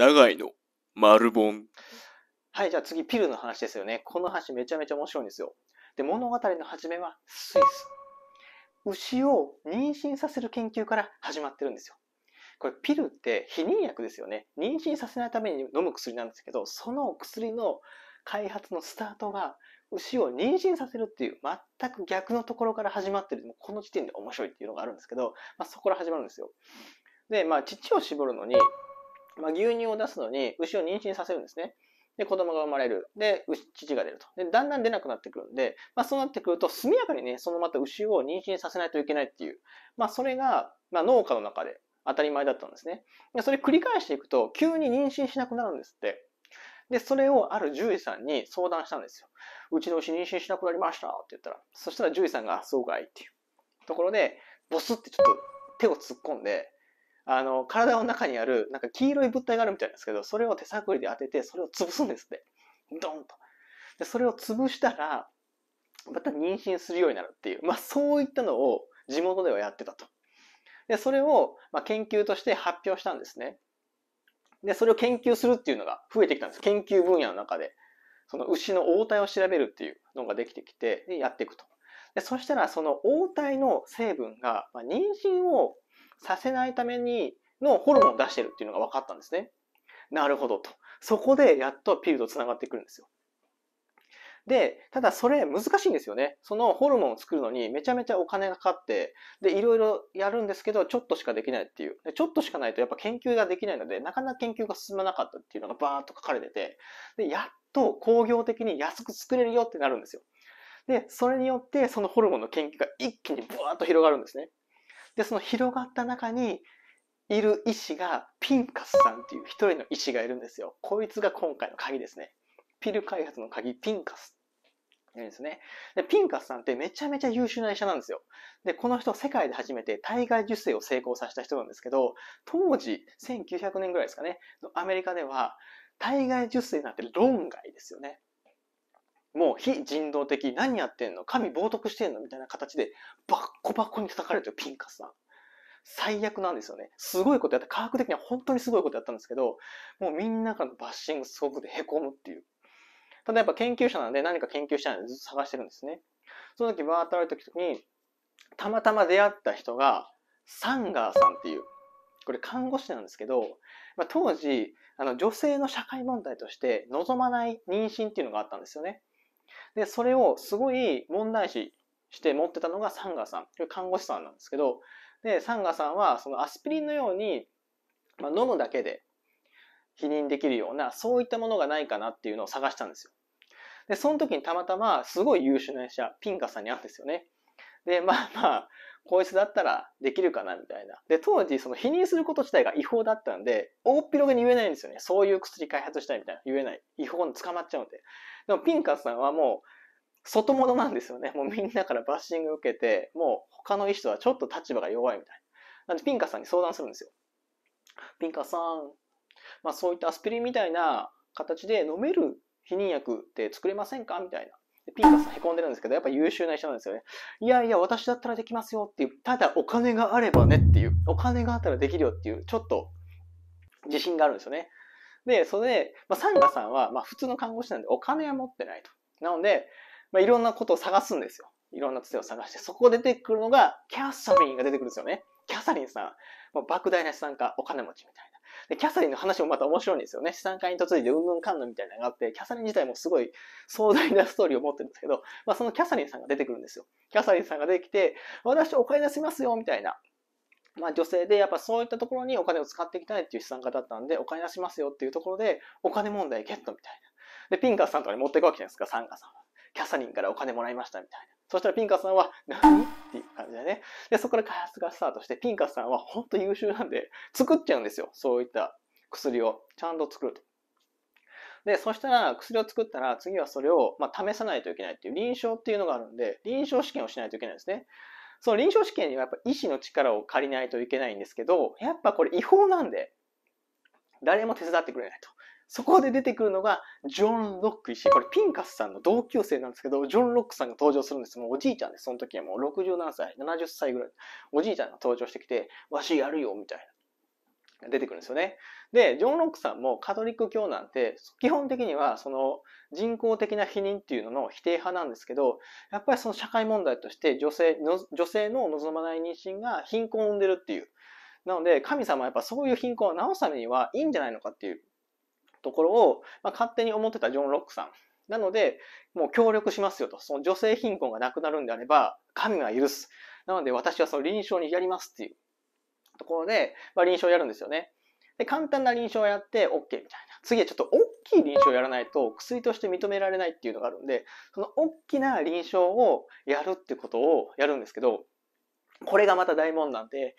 長いの丸本。はい、じゃあ次、ピルの話ですよね。この話めちゃめちゃ面白いんですよ。で、物語の始めはスイス。牛を妊娠させる研究から始まってるんですよ。これピルって避妊薬ですよね。妊娠させないために飲む薬なんですけど、その薬の開発のスタートが牛を妊娠させるっていう全く逆のところから始まってる。もうこの時点で面白いっていうのがあるんですけど、まあ、そこから始まるんですよ。で、まあ、乳を絞るのにまあ、牛乳を出すのに牛を妊娠させるんですね。で、子供が生まれる。で、父が出ると。で、だんだん出なくなってくるんで、まあそうなってくると、速やかにね、そのまた牛を妊娠させないといけないっていう。まあそれが、まあ農家の中で当たり前だったんですね。で、それ繰り返していくと、急に妊娠しなくなるんですって。で、それをある獣医さんに相談したんですよ。うちの牛妊娠しなくなりましたって言ったら、そしたら獣医さんが、そうかいっていうところで、ボスってちょっと手を突っ込んで、あの、体の中にある、なんか黄色い物体があるみたいなんですけど、それを手探りで当てて、それを潰すんですって。ドンと。で、それを潰したら、また妊娠するようになるっていう、まあそういったのを地元ではやってたと。で、それを、まあ、研究として発表したんですね。で、それを研究するっていうのが増えてきたんです。研究分野の中で。その牛の応体を調べるっていうのができてきて、やっていくと。でそしたら、その応体の成分が、まあ、妊娠をさせないためにのホルモンを出してるっていうのが分かったんですね。なるほどと。そこでやっとピルと繋がってくるんですよ。で、ただそれ難しいんですよね。そのホルモンを作るのにめちゃめちゃお金がかかって、で、いろいろやるんですけど、ちょっとしかできないっていう。ちょっとしかないとやっぱ研究ができないので、なかなか研究が進まなかったっていうのがバーっと書かれてて、で、やっと工業的に安く作れるよってなるんですよ。で、それによってそのホルモンの研究が一気にブワーっと広がるんですね。で、その広がった中にいる医師が、ピンカスさんっていう一人の医師がいるんですよ。こいつが今回の鍵ですね。ピル開発の鍵、ピンカスいんですね。で、ピンカスさんってめちゃめちゃ優秀な医者なんですよ。で、この人世界で初めて体外受精を成功させた人なんですけど、当時、1900年ぐらいですかね、アメリカでは、体外受精なんて論外ですよね。もう非人道的、何やってんの神冒涜してんのみたいな形で、バッコバッコに叩かれてるピンカスさん。最悪なんですよね。すごいことやった。科学的には本当にすごいことやったんですけど、もうみんなからのバッシングすごくて凹むっていう。ただやっぱ研究者なんで何か研究しないでずっと探してるんですね。その時バーッと歩いた時に、たまたま出会った人が、サンガーさんっていう、これ看護師なんですけど、まあ、当時、あの女性の社会問題として望まない妊娠っていうのがあったんですよね。で、それをすごい問題視して持ってたのがサンガーさん。看護師さんなんですけど、で、サンガーさんはそのアスピリンのように、まあ、飲むだけで否認できるような、そういったものがないかなっていうのを探したんですよ。で、その時にたまたま、すごい優秀な医者、ピンカさんに会うんですよね。で、まあまあ、こいつだったらできるかなみたいな。で、当時、その否認すること自体が違法だったんで、大っろげに言えないんですよね。そういう薬開発したいみたいな。言えない。違法に捕まっちゃうんで。でも、ピンカスさんはもう、外物なんですよね。もうみんなからバッシング受けて、もう他の医師とはちょっと立場が弱いみたいな。なんで、ピンカスさんに相談するんですよ。ピンカスさん、まあそういったアスピリンみたいな形で飲める否認薬って作れませんかみたいな。ピーカスへこんでるんですけど、やっぱ優秀な人なんですよね。いやいや、私だったらできますよっていう、ただお金があればねっていう、お金があったらできるよっていう、ちょっと自信があるんですよね。で、それで、まあ、サンガさんは、まあ、普通の看護師なんでお金は持ってないと。なので、まあ、いろんなことを探すんですよ。いろんなつてを探して、そこ出てくるのが、キャサリンが出てくるんですよね。キャサリンさん、ま莫大な資産家、お金持ちみたいな。で、キャサリンの話もまた面白いんですよね。資産家に嫁いでうんぬんかんぬんみたいなのがあって、キャサリン自体もすごい壮大なストーリーを持ってるんですけど、まあそのキャサリンさんが出てくるんですよ。キャサリンさんが出てきて、私お金出しますよ、みたいな。まあ、女性でやっぱそういったところにお金を使っていきたいっていう資産家だったんでお金出しますよっていうところでお金問題ゲットみたいな。で、ピンカーさんとかに持っていくわけじゃないですか、サンガさんは。キャサリンからお金もらいましたみたいな。そしたらピンカスさんは何っていう感じだね。で、そこから開発がスタートして、ピンカスさんは本当優秀なんで、作っちゃうんですよ。そういった薬を。ちゃんと作ると。で、そしたら薬を作ったら次はそれを、まあ、試さないといけないっていう臨床っていうのがあるんで、臨床試験をしないといけないんですね。その臨床試験にはやっぱ医師の力を借りないといけないんですけど、やっぱこれ違法なんで、誰も手伝ってくれないと。そこで出てくるのが、ジョン・ロック医師。これ、ピンカスさんの同級生なんですけど、ジョン・ロックさんが登場するんです。もうおじいちゃんです。その時はもう6 7何歳、70歳ぐらい。おじいちゃんが登場してきて、わしやるよ、みたいな。出てくるんですよね。で、ジョン・ロックさんもカトリック教なんて、基本的にはその人工的な否認っていうのの否定派なんですけど、やっぱりその社会問題として女性の、女性の望まない妊娠が貧困を生んでるっていう。なので、神様はやっぱそういう貧困を治すためにはいいんじゃないのかっていうところを、まあ、勝手に思ってたジョン・ロックさん。なので、もう協力しますよと。その女性貧困がなくなるんであれば、神は許す。なので私はその臨床にやりますっていうところで、まあ、臨床やるんですよね。で、簡単な臨床をやって OK みたいな。次はちょっと大きい臨床をやらないと薬として認められないっていうのがあるんで、その大きな臨床をやるってことをやるんですけど、これがまた大問なんで、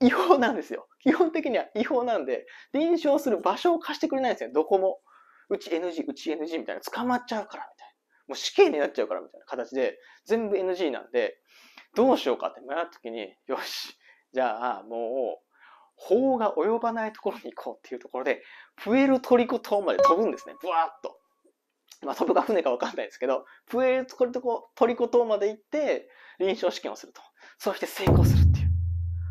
違法なんですよ。基本的には違法なんで、臨床する場所を貸してくれないんですよ、どこも。うち NG、うち NG みたいな、捕まっちゃうからみたいな。もう死刑になっちゃうからみたいな形で、全部 NG なんで、どうしようかって迷った時に、よし、じゃあもう、法が及ばないところに行こうっていうところで、プエルトリコ島まで飛ぶんですね、ブワーっと。まあ、飛ぶか船かわかんないですけど、プエルトリコ島まで行って、臨床試験をすると。そして成功するっていう。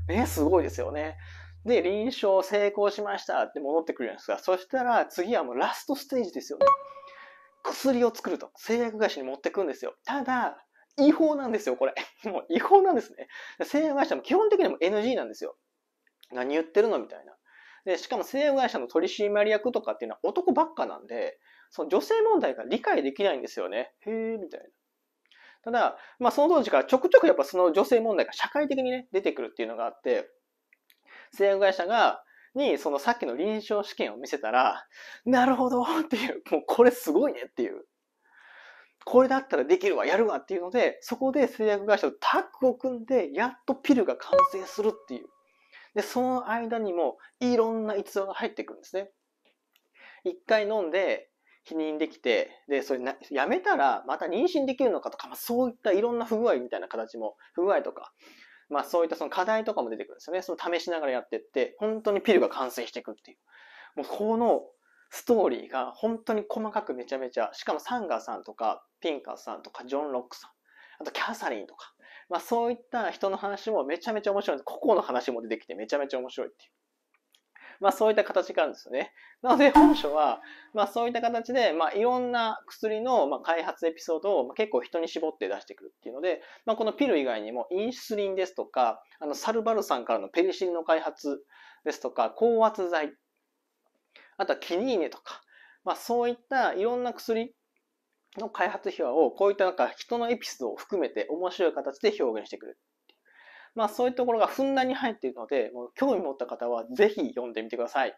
え、すごいですよね。で、臨床成功しましたって戻ってくるんですが、そしたら次はもうラストステージですよね。薬を作ると。製薬会社に持ってくんですよ。ただ、違法なんですよ、これ。もう違法なんですね。製薬会社も基本的にも NG なんですよ。何言ってるのみたいな。で、しかも製薬会社の取締役とかっていうのは男ばっかなんで、その女性問題が理解できないんですよね。へえ、みたいな。ただ、まあその当時からちょくちょくやっぱその女性問題が社会的にね、出てくるっていうのがあって、製薬会社が、に、そのさっきの臨床試験を見せたら、なるほどっていう、もうこれすごいねっていう。これだったらできるわ、やるわっていうので、そこで製薬会社とタッグを組んで、やっとピルが完成するっていう。で、その間にもいろんな逸話が入ってくるんですね。一回飲んで、否認できて、で、それな、やめたらまた妊娠できるのかとか、まあそういったいろんな不具合みたいな形も、不具合とか、まあそういったその課題とかも出てくるんですよね。その試しながらやってって、本当にピルが完成していくっていう。もうこのストーリーが本当に細かくめちゃめちゃ、しかもサンガーさんとか、ピンカーさんとか、ジョン・ロックさん、あとキャサリンとか、まあそういった人の話もめちゃめちゃ面白いです。個々の話も出てきてめちゃめちゃ面白いっていう。まあそういった形があるんですよね。なので本書は、まあそういった形で、まあいろんな薬のまあ開発エピソードを結構人に絞って出してくるっていうので、まあこのピル以外にもインスリンですとか、あのサルバルさんからのペリシリンの開発ですとか、高圧剤、あとはキニーネとか、まあそういったいろんな薬の開発秘話をこういったなんか人のエピソードを含めて面白い形で表現してくるまあそういうところがふんだんに入っているので、もう興味持った方はぜひ読んでみてください。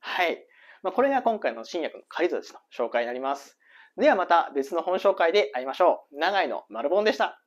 はい。まあ、これが今回の新薬の解像たちの紹介になります。ではまた別の本紹介で会いましょう。長井の丸本でした。